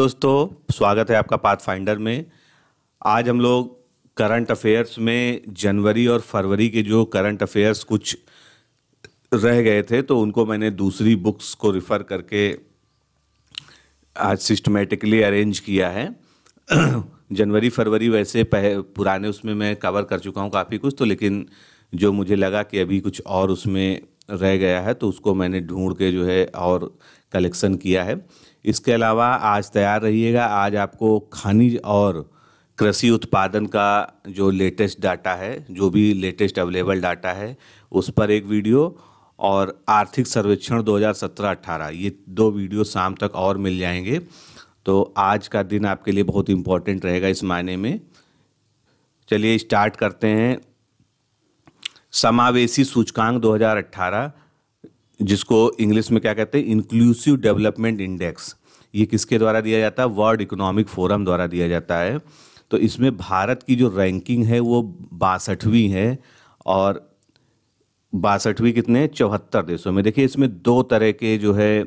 दोस्तों स्वागत है आपका पाथ फाइंडर में आज हम लोग करंट अफेयर्स में जनवरी और फरवरी के जो करंट अफेयर्स कुछ रह गए थे तो उनको मैंने दूसरी बुक्स को रिफ़र करके आज सिस्टमेटिकली अरेंज किया है जनवरी फरवरी वैसे पह, पुराने उसमें मैं कवर कर चुका हूँ काफ़ी कुछ तो लेकिन जो मुझे लगा कि अभी कुछ और उसमें रह गया है तो उसको मैंने ढूंढ के जो है और कलेक्शन किया है इसके अलावा आज तैयार रहिएगा आज आपको खनिज और कृषि उत्पादन का जो लेटेस्ट डाटा है जो भी लेटेस्ट अवेलेबल डाटा है उस पर एक वीडियो और आर्थिक सर्वेक्षण 2017-18 ये दो वीडियो शाम तक और मिल जाएंगे तो आज का दिन आपके लिए बहुत इम्पोर्टेंट रहेगा इस मायने में चलिए स्टार्ट करते हैं समावेशी सूचकांक 2018 जिसको इंग्लिश में क्या कहते हैं इंक्लूसिव डेवलपमेंट इंडेक्स ये किसके द्वारा दिया जाता है वर्ल्ड इकोनॉमिक फोरम द्वारा दिया जाता है तो इसमें भारत की जो रैंकिंग है वो बासठवीं है और बासठवीं कितने चौहत्तर देशों में देखिए इसमें दो तरह के जो है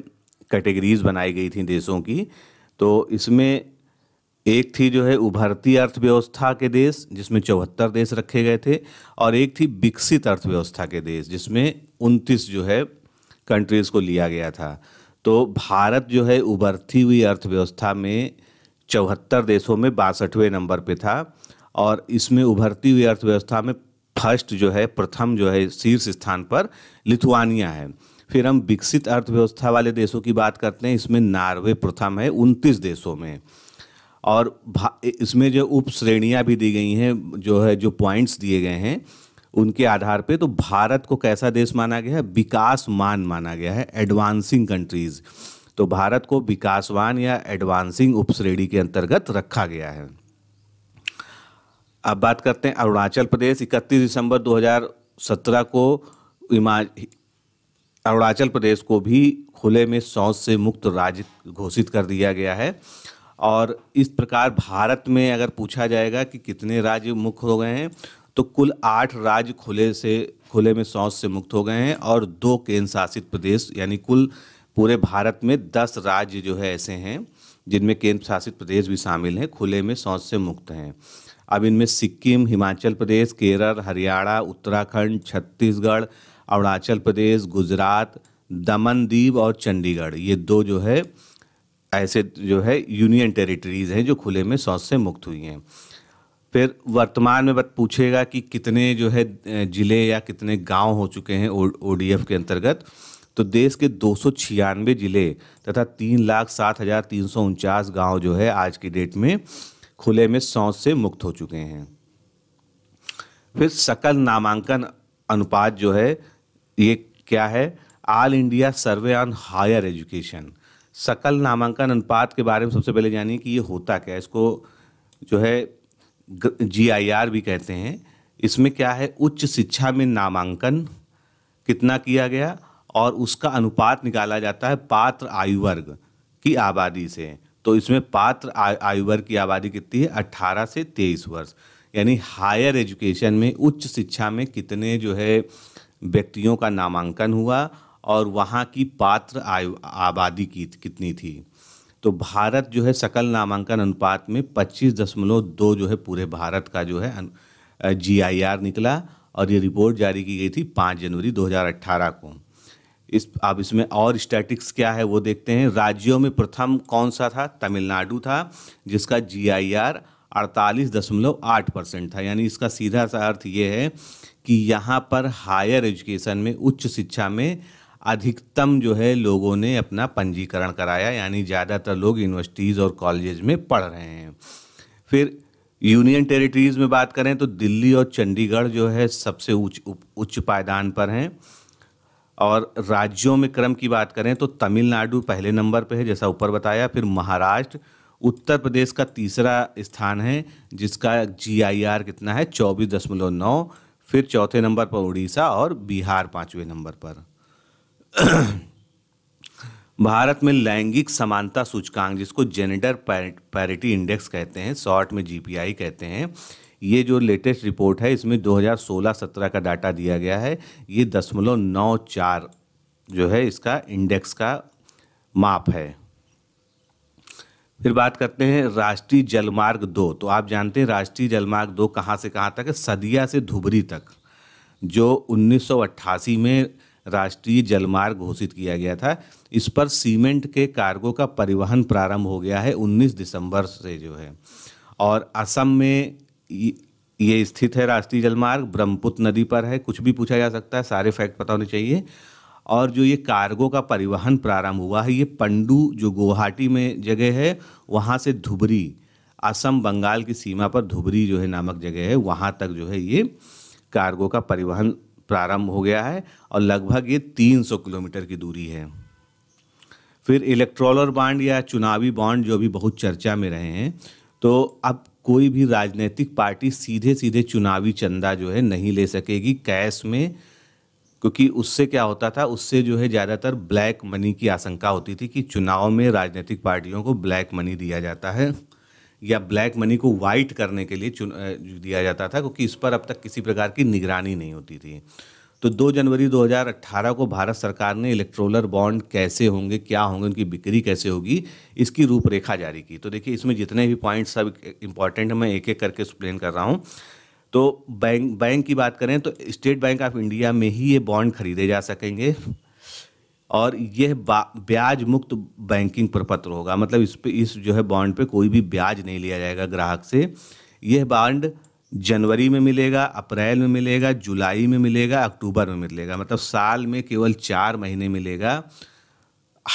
कैटेगरीज बनाई गई थी देशों की तो इसमें एक थी जो है उभरती अर्थव्यवस्था के देश जिसमें चौहत्तर देश रखे गए थे और एक थी विकसित अर्थव्यवस्था के देश जिसमें उनतीस जो है कंट्रीज़ को लिया गया था तो भारत जो है उभरती हुई अर्थव्यवस्था में चौहत्तर देशों में बासठवें नंबर पे था और इसमें उभरती हुई अर्थव्यवस्था में फर्स्ट जो है प्रथम जो है शीर्ष स्थान पर लिथुआनिया है फिर हम विकसित अर्थव्यवस्था वाले देशों की बात करते हैं इसमें नार्वे प्रथम है उनतीस देशों में और इसमें जो उप श्रेणियाँ भी दी गई हैं जो है जो पॉइंट्स दिए गए हैं उनके आधार पे तो भारत को कैसा देश माना गया है मान माना गया है एडवांसिंग कंट्रीज तो भारत को विकासवान या एडवांसिंग उपश्रेणी के अंतर्गत रखा गया है अब बात करते हैं अरुणाचल प्रदेश 31 दिसंबर 2017 को अरुणाचल प्रदेश को भी खुले में शौच से मुक्त राज्य घोषित कर दिया गया है और इस प्रकार भारत में अगर पूछा जाएगा कि कितने राज्य मुक्त हो गए हैं तो कुल आठ राज्य खुले से खुले में शौच से मुक्त हो गए हैं और दो केंद्र शासित प्रदेश यानी कुल पूरे भारत में दस राज्य जो है ऐसे हैं जिनमें केंद्र शासित प्रदेश भी शामिल हैं खुले में शौच से मुक्त हैं अब इनमें सिक्किम हिमाचल प्रदेश केरल हरियाणा उत्तराखंड छत्तीसगढ़ अरुणाचल प्रदेश गुजरात दमन दीव और चंडीगढ़ ये दो जो है ऐसे जो है यूनियन टेरिटरीज़ हैं जो खुले में शौच से मुक्त हुई हैं फिर वर्तमान में बत पूछेगा कि कितने जो है ज़िले या कितने गांव हो चुके हैं ओ के अंतर्गत तो देश के दो ज़िले तथा तीन लाख सात हज़ार तीन सौ उनचास गाँव जो है आज की डेट में खुले में शौच से मुक्त हो चुके हैं फिर सकल नामांकन अनुपात जो है ये क्या है all India survey on higher education सकल नामांकन अनुपात के बारे में सबसे पहले जानिए कि ये होता क्या है इसको जो है आर भी कहते हैं इसमें क्या है उच्च शिक्षा में नामांकन कितना किया गया और उसका अनुपात निकाला जाता है पात्र आयु वर्ग की आबादी से तो इसमें पात्र आयु वर्ग की आबादी कितनी है अट्ठारह से तेईस वर्ष यानी हायर एजुकेशन में उच्च शिक्षा में कितने जो है व्यक्तियों का नामांकन हुआ और वहाँ की पात्र आयु आबादी की कितनी थी तो भारत जो है सकल नामांकन अनुपात में पच्चीस दशमलव दो जो है पूरे भारत का जो है जी आई आर निकला और ये रिपोर्ट जारी की गई थी पाँच जनवरी दो हजार अट्ठारह को इस अब इसमें और स्टैटिक्स क्या है वो देखते हैं राज्यों में प्रथम कौन सा था तमिलनाडु था जिसका जी आई आर अड़तालीस दशमलव आठ परसेंट था यानी इसका सीधा सा अर्थ ये है कि यहाँ पर हायर एजुकेशन में उच्च शिक्षा में अधिकतम जो है लोगों ने अपना पंजीकरण कराया यानी ज़्यादातर लोग यूनिवर्सिटीज़ और कॉलेज में पढ़ रहे हैं फिर यूनियन टेरिटरीज़ में बात करें तो दिल्ली और चंडीगढ़ जो है सबसे उच्च उच्च पायदान पर हैं और राज्यों में क्रम की बात करें तो तमिलनाडु पहले नंबर पर है जैसा ऊपर बताया फिर महाराष्ट्र उत्तर प्रदेश का तीसरा स्थान है जिसका जी कितना है चौबीस दशमलव नौ फिर चौथे नंबर पर उड़ीसा और बिहार पाँचवें नंबर पर भारत में लैंगिक समानता सूचकांक जिसको जेंडर पैरिटी इंडेक्स कहते हैं शॉर्ट में जीपीआई कहते हैं ये जो लेटेस्ट रिपोर्ट है इसमें 2016-17 का डाटा दिया गया है ये दशमलव नौ चार जो है इसका इंडेक्स का माप है फिर बात करते हैं राष्ट्रीय जलमार्ग दो तो आप जानते हैं राष्ट्रीय जलमार्ग दो कहाँ से कहाँ तक है सदिया से धुबरी तक जो 1988 में राष्ट्रीय जलमार्ग घोषित किया गया था इस पर सीमेंट के कार्गो का परिवहन प्रारंभ हो गया है 19 दिसंबर से जो है और असम में ये स्थित है राष्ट्रीय जलमार्ग ब्रह्मपुत्र नदी पर है कुछ भी पूछा जा सकता है सारे फैक्ट पता होने चाहिए और जो ये कार्गो का परिवहन प्रारंभ हुआ है ये पंडू जो गुवाहाटी में जगह है वहाँ से धुबरी असम बंगाल की सीमा पर धुबरी जो है नामक जगह है वहाँ तक जो है ये कार्गो का परिवहन प्रारंभ हो गया है और लगभग ये 300 किलोमीटर की दूरी है फिर इलेक्ट्रोलर बांड या चुनावी बांड जो अभी बहुत चर्चा में रहे हैं तो अब कोई भी राजनीतिक पार्टी सीधे सीधे चुनावी चंदा जो है नहीं ले सकेगी कैश में क्योंकि उससे क्या होता था उससे जो है ज़्यादातर ब्लैक मनी की आशंका होती थी कि चुनाव में राजनीतिक पार्टियों को ब्लैक मनी दिया जाता है या ब्लैक मनी को वाइट करने के लिए चुन दिया जाता था क्योंकि इस पर अब तक किसी प्रकार की निगरानी नहीं होती थी तो 2 जनवरी 2018 को भारत सरकार ने इलेक्ट्रोलर बॉन्ड कैसे होंगे क्या होंगे उनकी बिक्री कैसे होगी इसकी रूपरेखा जारी की तो देखिए इसमें जितने भी पॉइंट्स सब इंपॉर्टेंट हैं मैं एक एक करके एक्सप्लेन कर रहा हूँ तो बैंक बैंक की बात करें तो स्टेट बैंक ऑफ इंडिया में ही ये बॉन्ड खरीदे जा सकेंगे और यह ब्याज मुक्त बैंकिंग प्रपत्र होगा मतलब इस पे इस जो है बॉन्ड पे कोई भी ब्याज नहीं लिया जाएगा ग्राहक से यह बॉन्ड जनवरी में मिलेगा अप्रैल में मिलेगा जुलाई में मिलेगा अक्टूबर में मिलेगा मतलब साल में केवल चार महीने मिलेगा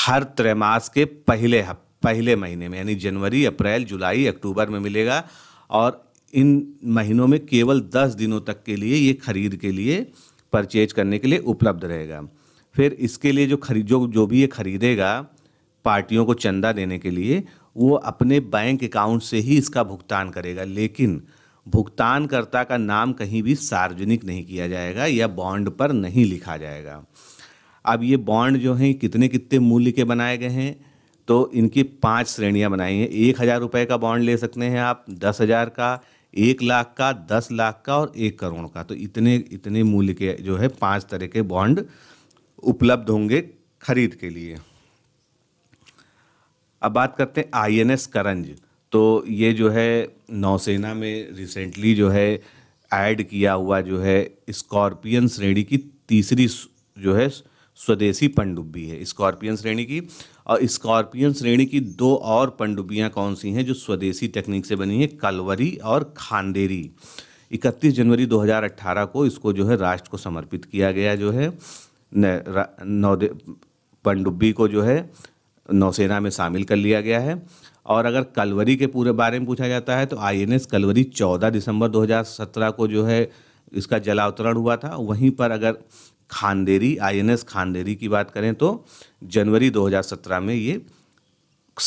हर त्रैमास के पहले पहले महीने में यानी जनवरी अप्रैल जुलाई अक्टूबर में मिलेगा और इन महीनों में केवल दस दिनों तक के लिए ये खरीद के लिए परचेज करने के लिए उपलब्ध रहेगा फिर इसके लिए जो खरीद जो जो भी ये खरीदेगा पार्टियों को चंदा देने के लिए वो अपने बैंक अकाउंट से ही इसका भुगतान करेगा लेकिन भुगतानकर्ता का नाम कहीं भी सार्वजनिक नहीं किया जाएगा या बॉन्ड पर नहीं लिखा जाएगा अब ये बॉन्ड जो हैं कितने कितने मूल्य के बनाए गए हैं तो इनकी पांच श्रेणियां बनाई हैं एक हज़ार रुपये का बॉन्ड ले सकते हैं आप दस हज़ार का एक लाख का दस लाख का और एक करोड़ का तो इतने इतने मूल्य के जो है पांच तरह के बॉन्ड उपलब्ध होंगे खरीद के लिए अब बात करते हैं आई एन एस करंज तो ये जो है नौसेना में रिसेंटली जो है ऐड किया हुआ जो है स्कॉर्पियन श्रेणी की तीसरी जो है स्वदेशी पनडुब्बी है स्कॉर्पियन श्रेणी की और स्कॉर्पियन श्रेणी की दो और पनडुब्बियाँ कौन सी हैं जो स्वदेशी टेक्निक से बनी है कलवरी और खांडेरी 31 जनवरी 2018 को इसको जो है राष्ट्र को समर्पित किया गया जो है नौ पनडुब्बी को जो है नौसेना में शामिल कर लिया गया है और अगर कलवरी के पूरे बारे में पूछा जाता है तो आईएनएस कलवरी 14 दिसंबर 2017 को जो है इसका जलावतरण हुआ था वहीं पर अगर खानदेरी आईएनएस खानदेरी की बात करें तो जनवरी 2017 में ये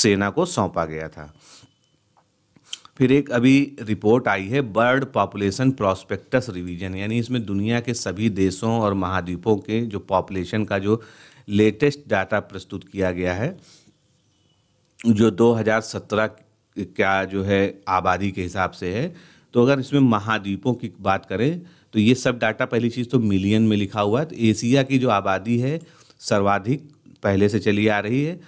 सेना को सौंपा गया था फिर एक अभी रिपोर्ट आई है बर्ड पॉपुलेशन प्रोस्पेक्टस रिवीजन यानी इसमें दुनिया के सभी देशों और महाद्वीपों के जो पॉपुलेशन का जो लेटेस्ट डाटा प्रस्तुत किया गया है जो 2017 क्या जो है आबादी के हिसाब से है तो अगर इसमें महाद्वीपों की बात करें तो ये सब डाटा पहली चीज़ तो मिलियन में लिखा हुआ है तो एशिया की जो आबादी है सर्वाधिक पहले से चली आ रही है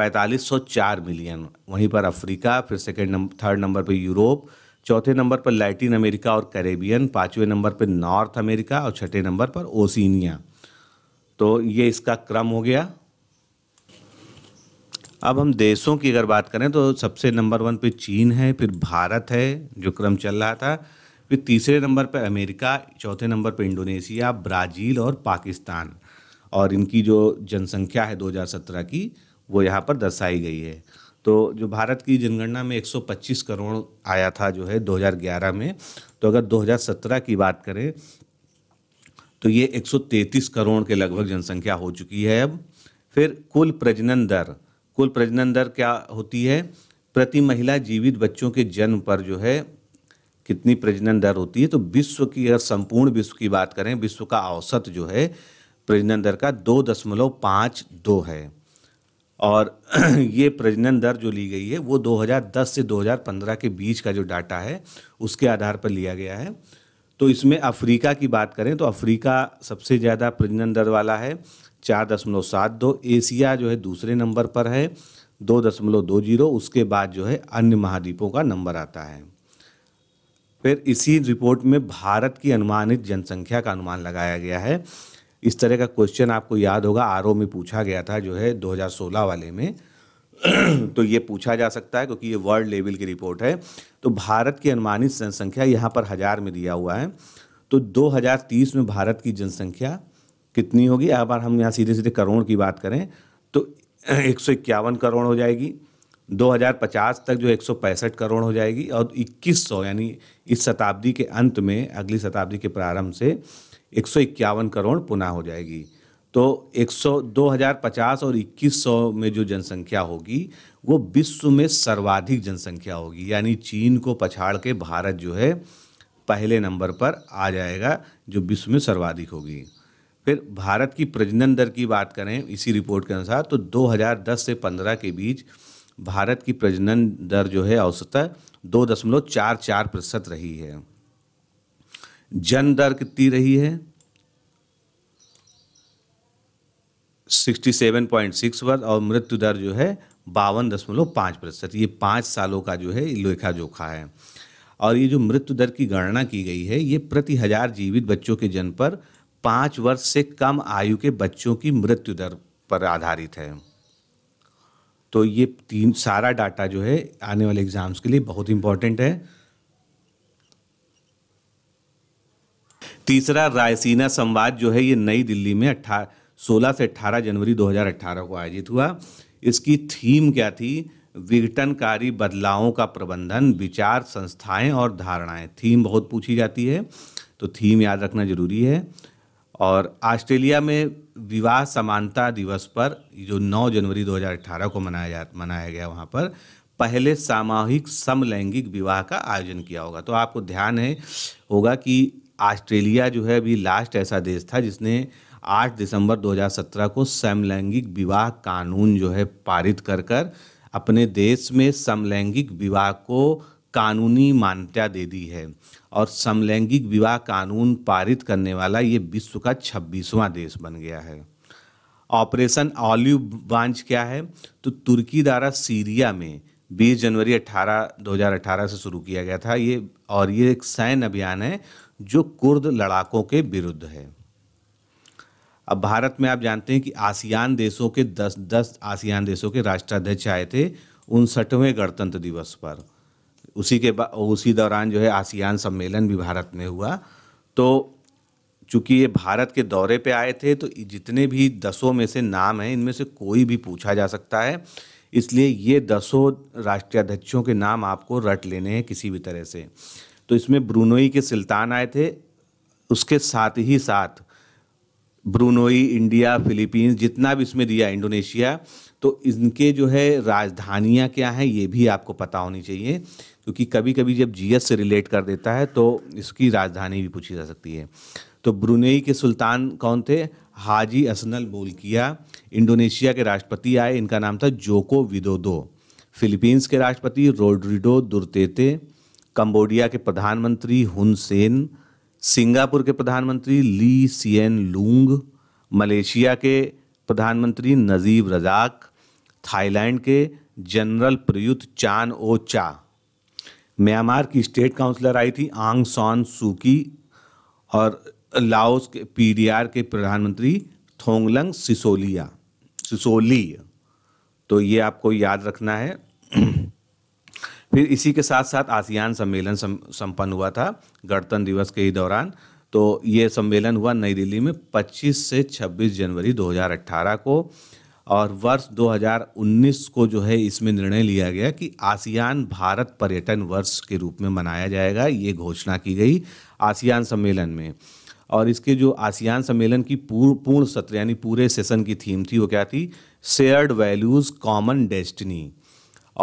4504 मिलियन वहीं पर अफ्रीका फिर सेकेंड नंबर थर्ड नंबर पर यूरोप चौथे नंबर पर लैटिन अमेरिका और करेबियन पाँचवें नंबर पर नॉर्थ अमेरिका और छठे नंबर पर ओसिनिया तो ये इसका क्रम हो गया अब हम देशों की अगर बात करें तो सबसे नंबर वन पे चीन है फिर भारत है जो क्रम चल रहा था फिर तीसरे नंबर पर अमेरिका चौथे नंबर पर इंडोनेशिया ब्राज़ील और पाकिस्तान और इनकी जो जनसंख्या है 2017 की वो यहाँ पर दर्शाई गई है तो जो भारत की जनगणना में 125 करोड़ आया था जो है 2011 में तो अगर 2017 की बात करें तो ये 133 करोड़ के लगभग जनसंख्या हो चुकी है अब फिर कुल प्रजनन दर कुल प्रजनन दर क्या होती है प्रति महिला जीवित बच्चों के जन्म पर जो है कितनी प्रजनन दर होती है तो विश्व की अगर संपूर्ण विश्व की बात करें विश्व का औसत जो है प्रजनन दर का दो दशमलव पाँच दो है और ये प्रजनन दर जो ली गई है वो 2010 से 2015 के बीच का जो डाटा है उसके आधार पर लिया गया है तो इसमें अफ्रीका की बात करें तो अफ्रीका सबसे ज़्यादा प्रजनन दर वाला है चार दशमलव सात दो एशिया जो है दूसरे नंबर पर है दो दशमलव दो जीरो उसके बाद जो है अन्य महाद्वीपों का नंबर आता है फिर इसी रिपोर्ट में भारत की अनुमानित जनसंख्या का अनुमान लगाया गया है इस तरह का क्वेश्चन आपको याद होगा आर में पूछा गया था जो है 2016 वाले में तो ये पूछा जा सकता है क्योंकि ये वर्ल्ड लेवल की रिपोर्ट है तो भारत की अनुमानित जनसंख्या यहाँ पर हज़ार में दिया हुआ है तो 2030 में भारत की जनसंख्या कितनी होगी अब हम यहाँ सीधे सीधे करोड़ की बात करें तो एक करोड़ हो जाएगी 2050 तक जो एक करोड़ हो जाएगी और 2100 यानी इस शताब्दी के अंत में अगली शताब्दी के प्रारंभ से एक सौ इक्यावन करोड़ पुनः हो जाएगी तो एक सौ दो हज़ार पचास और इक्कीस सौ में जो जनसंख्या होगी वो विश्व में सर्वाधिक जनसंख्या होगी यानी चीन को पछाड़ के भारत जो है पहले नंबर पर आ जाएगा जो विश्व में सर्वाधिक होगी फिर भारत की प्रजनन दर की बात करें इसी रिपोर्ट के अनुसार तो 2010 से 15 के बीच भारत की प्रजनन दर जो है औसतः दो दशमलव चार चार प्रतिशत रही है जन दर कितनी रही है 67.6 वर्ष और मृत्यु दर जो है बावन दशमलव पाँच प्रतिशत ये पाँच सालों का जो है लेखा जोखा है और ये जो मृत्यु दर की गणना की गई है ये प्रति हजार जीवित बच्चों के जन्म पर पाँच वर्ष से कम आयु के बच्चों की मृत्यु दर पर आधारित है तो ये तीन सारा डाटा जो है आने वाले एग्ज़ाम्स के लिए बहुत इंपॉर्टेंट है तीसरा रायसीना संवाद जो है ये नई दिल्ली में अट्ठा सोलह से अट्ठारह जनवरी 2018 को आयोजित हुआ इसकी थीम क्या थी विघटनकारी बदलावों का प्रबंधन विचार संस्थाएं और धारणाएं थीम बहुत पूछी जाती है तो थीम याद रखना जरूरी है और ऑस्ट्रेलिया में विवाह समानता दिवस पर जो 9 जनवरी 2018 को मनाया जा मनाया गया वहाँ पर पहले सामूहिक समलैंगिक विवाह का आयोजन किया होगा तो आपको ध्यान है होगा कि ऑस्ट्रेलिया जो है अभी लास्ट ऐसा देश था जिसने 8 दिसंबर 2017 को समलैंगिक विवाह कानून जो है पारित कर कर अपने देश में समलैंगिक विवाह को कानूनी मान्यता दे दी है और समलैंगिक विवाह कानून पारित करने वाला ये विश्व का छब्बीसवां देश बन गया है ऑपरेशन ऑलिव बांच क्या है तो तुर्की द्वारा सीरिया में 20 जनवरी 18 2018 से शुरू किया गया था ये और ये एक सैन्य अभियान है जो कुर्द लड़ाकों के विरुद्ध है अब भारत में आप जानते हैं कि आसियान देशों के दस दस आसियान देशों के राष्ट्राध्यक्ष आए थे उनसठवें गणतंत्र दिवस पर उसी के उसी दौरान जो है आसियान सम्मेलन भी भारत में हुआ तो चूंकि ये भारत के दौरे पे आए थे तो जितने भी दसों में से नाम हैं इनमें से कोई भी पूछा जा सकता है इसलिए ये दसों राष्ट्रीय अध्यक्षों के नाम आपको रट लेने हैं किसी भी तरह से तो इसमें ब्रूनोई के सुल्तान आए थे उसके साथ ही साथ ब्रूनोई इंडिया फिलीपींस जितना भी इसमें दिया इंडोनेशिया तो इनके जो है राजधानियाँ क्या हैं ये भी आपको पता होनी चाहिए क्योंकि कभी कभी जब जीएस से रिलेट कर देता है तो इसकी राजधानी भी पूछी जा सकती है तो ब्रुनेई के सुल्तान कौन थे हाजी असनल मोलकिया इंडोनेशिया के राष्ट्रपति आए इनका नाम था जोको विदोदो फिलीपींस के राष्ट्रपति रोड्रिडो दुर्तेते कंबोडिया के प्रधानमंत्री हुन सेन सिंगापुर के प्रधानमंत्री ली सियन लूंग मलेशिया के प्रधानमंत्री नजीब रजाक थाईलैंड के general Prayut Chan O Cha Myanmar की स्टेट काउंसलर आई थी आंग सॉन सूकी और लाओस के पीडीआर के प्रधानमंत्री थोंगलंग सिसोलिया सिसोली तो ये आपको याद रखना है फिर इसी के साथ साथ आसियान सम्मेलन संपन्न हुआ था गणतंत्र दिवस के ही दौरान तो ये सम्मेलन हुआ नई दिल्ली में 25 से 26 जनवरी 2018 को और वर्ष 2019 को जो है इसमें निर्णय लिया गया कि आसियान भारत पर्यटन वर्ष के रूप में मनाया जाएगा ये घोषणा की गई आसियान सम्मेलन में और इसके जो आसियान सम्मेलन की पूर, पूर्ण सत्र यानी पूरे सेशन की थीम थी वो क्या थी शेयर्ड वैल्यूज़ कॉमन डेस्टिनी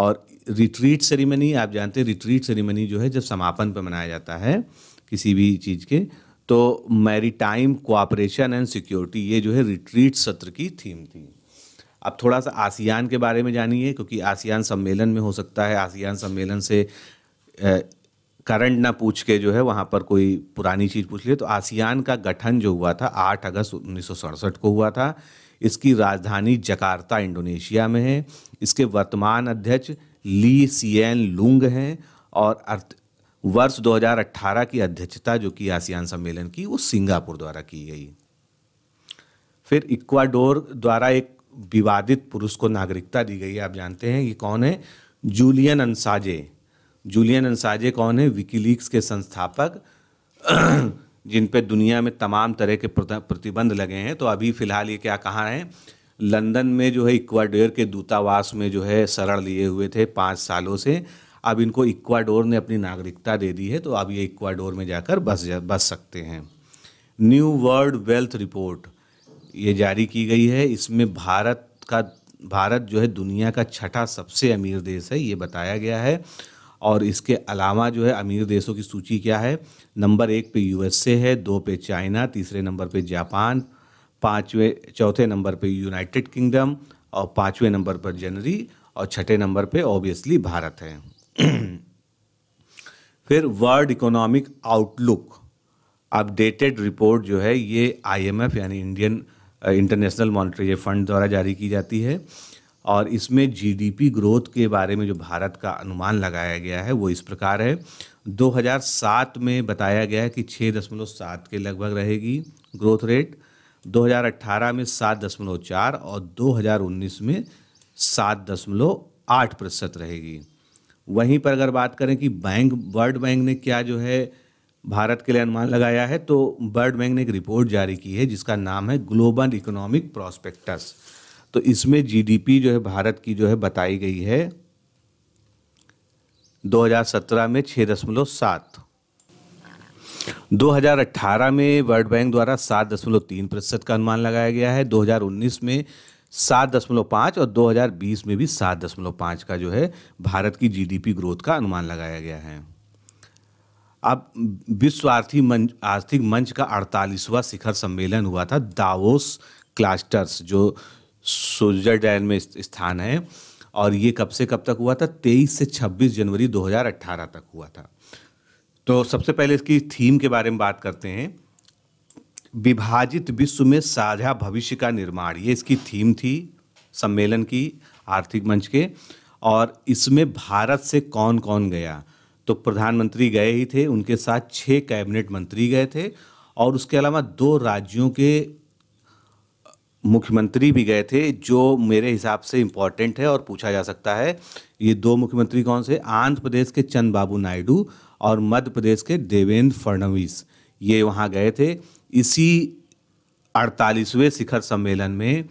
और रिट्रीट सेरेमनी आप जानते हैं रिट्रीट सेरेमनी जो है जब समापन पर मनाया जाता है किसी भी चीज़ के तो मैरीटाइम कोऑपरेशन एंड सिक्योरिटी ये जो है रिट्रीट सत्र की थीम थी अब थोड़ा सा आसियान के बारे में जानिए क्योंकि आसियान सम्मेलन में हो सकता है आसियान सम्मेलन से करंट ना पूछ के जो है वहाँ पर कोई पुरानी चीज़ पूछ लिए तो आसियान का गठन जो हुआ था 8 अगस्त उन्नीस को हुआ था इसकी राजधानी जकार्ता इंडोनेशिया में है इसके वर्तमान अध्यक्ष ली सियन लुंग हैं और अर्थ वर्ष 2018 की अध्यक्षता जो कि आसियान सम्मेलन की वो सिंगापुर द्वारा की गई फिर इक्वाडोर द्वारा एक विवादित पुरुष को नागरिकता दी गई है आप जानते हैं ये कौन है जूलियन अंसाजे जूलियन अंसाजे कौन है विकीलीक्स के संस्थापक जिन पे दुनिया में तमाम तरह के प्रतिबंध लगे हैं तो अभी फ़िलहाल ये क्या कहाँ हैं लंदन में जो है इक्वाडोर के दूतावास में जो है शरण लिए हुए थे पाँच सालों से अब इनको इक्वाडोर ने अपनी नागरिकता दे दी है तो अब ये इक्वाडोर में जाकर बस जा, बस सकते हैं न्यू वर्ल्ड वेल्थ रिपोर्ट ये जारी की गई है इसमें भारत का भारत जो है दुनिया का छठा सबसे अमीर देश है ये बताया गया है और इसके अलावा जो है अमीर देशों की सूची क्या है नंबर एक पे यूएसए है दो पे चाइना तीसरे नंबर पे जापान पाँचवें चौथे नंबर पे यूनाइटेड किंगडम और पाँचवें नंबर पर जनवरी और छठे नंबर पे ऑब्वियसली भारत है फिर world economic outlook updated report जो है ये आईएमएफ यानी इंडियन इंटरनेशनल मॉनिटरी फंड द्वारा जारी की जाती है और इसमें जीडीपी ग्रोथ के बारे में जो भारत का अनुमान लगाया गया है वो इस प्रकार है 2007 में बताया गया है कि छः दशमलव सात के लगभग रहेगी ग्रोथ रेट 2018 में सात दशमलव चार और 2019 में सात दशमलव आठ प्रतिशत रहेगी वहीं पर अगर बात करें कि बैंक वर्ल्ड बैंक ने क्या जो है भारत के लिए अनुमान लगाया है तो वर्ल्ड बैंक ने एक रिपोर्ट जारी की है जिसका नाम है ग्लोबल इकोनॉमिक प्रॉस्पेक्टस तो इसमें जीडीपी जो है भारत की जो है बताई गई है 2017 में छः दशमलव सात 2018 में वर्ल्ड बैंक द्वारा सात दशमलव तीन प्रतिशत का अनुमान लगाया गया है 2019 में सात दशमलव पाँच और 2020 में भी सात दशमलव पाँच का जो है भारत की जीडीपी ग्रोथ का अनुमान लगाया गया है अब विश्व आर्थिक मंच आर्थिक मंच का अड़तालीसवां शिखर सम्मेलन हुआ था दावोस क्लास्टर्स जो स्विट्जरलैंड में स्थान है और ये कब से कब तक हुआ था 23 से 26 जनवरी 2018 तक हुआ था तो सबसे पहले इसकी थीम के बारे में बात करते हैं विभाजित विश्व में साझा भविष्य का निर्माण ये इसकी थीम थी सम्मेलन की आर्थिक मंच के और इसमें भारत से कौन कौन गया तो प्रधानमंत्री गए ही थे उनके साथ छः कैबिनेट मंत्री गए थे और उसके अलावा दो राज्यों के मुख्यमंत्री भी गए थे जो मेरे हिसाब से इम्पॉर्टेंट है और पूछा जा सकता है ये दो मुख्यमंत्री कौन से आंध्र प्रदेश के बाबू नायडू और मध्य प्रदेश के देवेंद्र फडणवीस ये वहाँ गए थे इसी अड़तालीसवें शिखर सम्मेलन में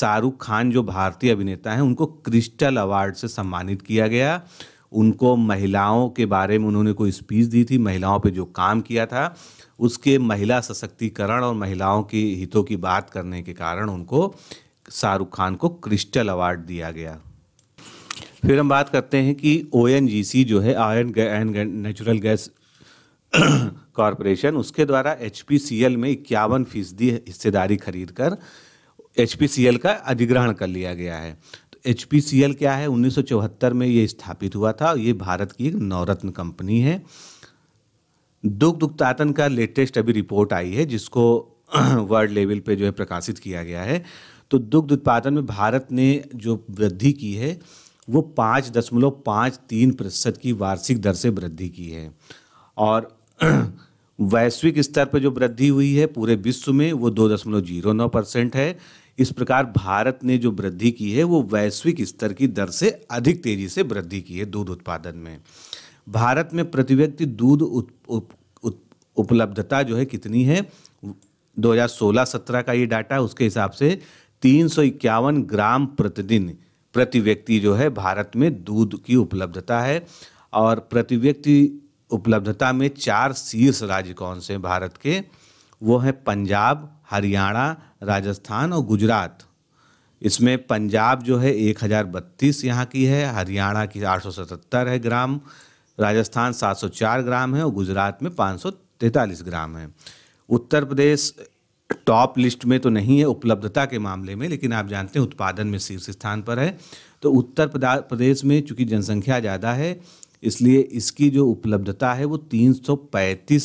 शाहरुख खान जो भारतीय अभिनेता हैं उनको क्रिस्टल अवार्ड से सम्मानित किया गया उनको महिलाओं के बारे में उन्होंने कोई स्पीच दी थी महिलाओं पे जो काम किया था उसके महिला सशक्तिकरण और महिलाओं के हितों की बात करने के कारण उनको शाहरुख खान को क्रिस्टल अवार्ड दिया गया फिर हम बात करते हैं कि ओ जो है oil and natural gas corporation उसके द्वारा एच में इक्यावन फीसदी हिस्सेदारी खरीद कर एच का अधिग्रहण कर लिया गया है तो एच क्या है 1974 में ये स्थापित हुआ था और ये भारत की एक नवरत्न कंपनी है दुग्ध उत्पादन का लेटेस्ट अभी रिपोर्ट आई है जिसको वर्ल्ड लेवल पे जो है प्रकाशित किया गया है तो दुग्ध उत्पादन में भारत ने जो वृद्धि की है वो पाँच दशमलव पाँच तीन प्रतिशत की वार्षिक दर से वृद्धि की है और वैश्विक स्तर पर जो वृद्धि हुई है पूरे विश्व में वो दो दशमलव जीरो नौ परसेंट है इस प्रकार भारत ने जो वृद्धि की है वो वैश्विक स्तर की दर से अधिक तेजी से वृद्धि की है दूध उत्पादन में भारत में प्रति व्यक्ति दूध उप, उपलब्धता जो है कितनी है 2016-17 का ये डाटा उसके हिसाब से तीन ग्राम प्रतिदिन प्रति व्यक्ति जो है भारत में दूध की उपलब्धता है और प्रति व्यक्ति उपलब्धता में चार शीर्ष राज्य कौन से हैं भारत के वो हैं पंजाब हरियाणा राजस्थान और गुजरात इसमें पंजाब जो है एक हज़ार बत्तीस यहाँ की है हरियाणा की आठ सौ सतहत्तर है ग्राम राजस्थान 704 ग्राम है और गुजरात में पाँच ग्राम है उत्तर प्रदेश टॉप लिस्ट में तो नहीं है उपलब्धता के मामले में लेकिन आप जानते हैं उत्पादन में शीर्ष स्थान पर है तो उत्तर प्रदेश में चूंकि जनसंख्या ज़्यादा है इसलिए इसकी जो उपलब्धता है वो 335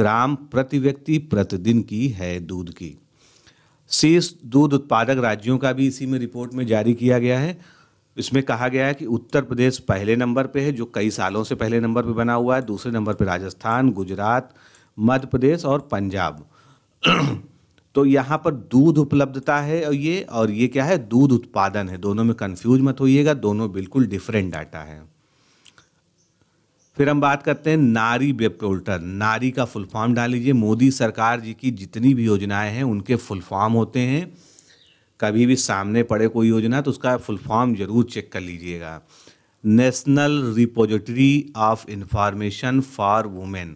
ग्राम प्रति व्यक्ति प्रतिदिन की है दूध की शीर्ष दूध उत्पादक राज्यों का भी इसी में रिपोर्ट में जारी किया गया है इसमें कहा गया है कि उत्तर प्रदेश पहले नंबर पे है जो कई सालों से पहले नंबर पे बना हुआ है दूसरे नंबर पे राजस्थान गुजरात मध्य प्रदेश और पंजाब तो यहाँ पर दूध उपलब्धता है और ये और ये क्या है दूध उत्पादन है दोनों में कंफ्यूज मत होइएगा दोनों बिल्कुल डिफरेंट डाटा है फिर हम बात करते हैं नारी वेब पोर्टल नारी का फुल फॉर्म डाल लीजिए मोदी सरकार जी की जितनी भी योजनाएं हैं उनके फुल फॉर्म होते हैं कभी भी सामने पड़े कोई योजना तो उसका फुल फॉर्म ज़रूर चेक कर लीजिएगा national repository of information for women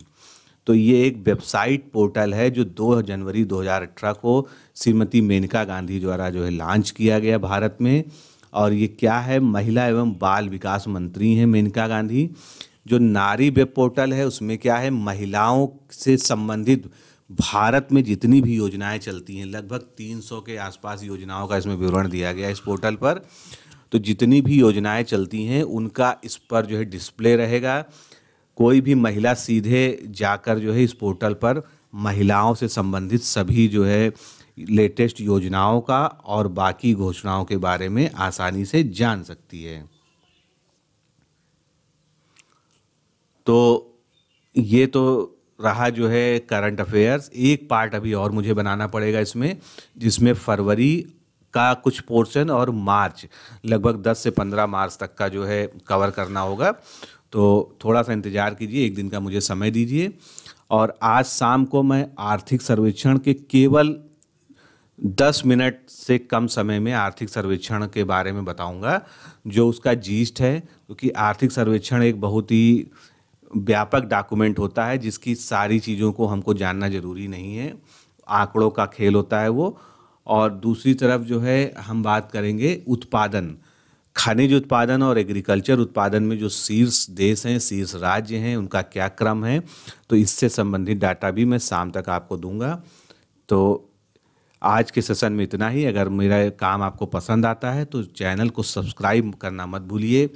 तो ये एक वेबसाइट पोर्टल है जो 2 जनवरी 2018 को श्रीमती मेनका गांधी द्वारा जो है लॉन्च किया गया भारत में और ये क्या है महिला एवं बाल विकास मंत्री हैं मेनका गांधी जो नारी वेब पोर्टल है उसमें क्या है महिलाओं से संबंधित भारत में जितनी भी योजनाएं चलती हैं लगभग 300 के आसपास योजनाओं का इसमें विवरण दिया गया इस पोर्टल पर तो जितनी भी योजनाएं चलती हैं उनका इस पर जो है डिस्प्ले रहेगा कोई भी महिला सीधे जाकर जो है इस पोर्टल पर महिलाओं से संबंधित सभी जो है लेटेस्ट योजनाओं का और बाकी घोषणाओं के बारे में आसानी से जान सकती है तो ये तो रहा जो है करंट अफेयर्स एक पार्ट अभी और मुझे बनाना पड़ेगा इसमें जिसमें फरवरी का कुछ पोर्शन और मार्च लगभग 10 से 15 मार्च तक का जो है कवर करना होगा तो थोड़ा सा इंतज़ार कीजिए एक दिन का मुझे समय दीजिए और आज शाम को मैं आर्थिक सर्वेक्षण के केवल दस मिनट से कम समय में आर्थिक सर्वेक्षण के बारे में बताऊंगा जो उसका जीस्ट है क्योंकि तो आर्थिक सर्वेक्षण एक बहुत ही व्यापक डॉक्यूमेंट होता है जिसकी सारी चीज़ों को हमको जानना ज़रूरी नहीं है आंकड़ों का खेल होता है वो और दूसरी तरफ जो है हम बात करेंगे उत्पादन खनिज उत्पादन और एग्रीकल्चर उत्पादन में जो शीर्ष देश हैं शीर्ष राज्य हैं उनका क्या क्रम है तो इससे संबंधित डाटा भी मैं शाम तक आपको दूंगा तो आज के सेशन में इतना ही अगर मेरा काम आपको पसंद आता है तो चैनल को सब्सक्राइब करना मत भूलिए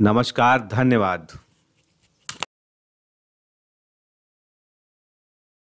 नमस्कार धन्यवाद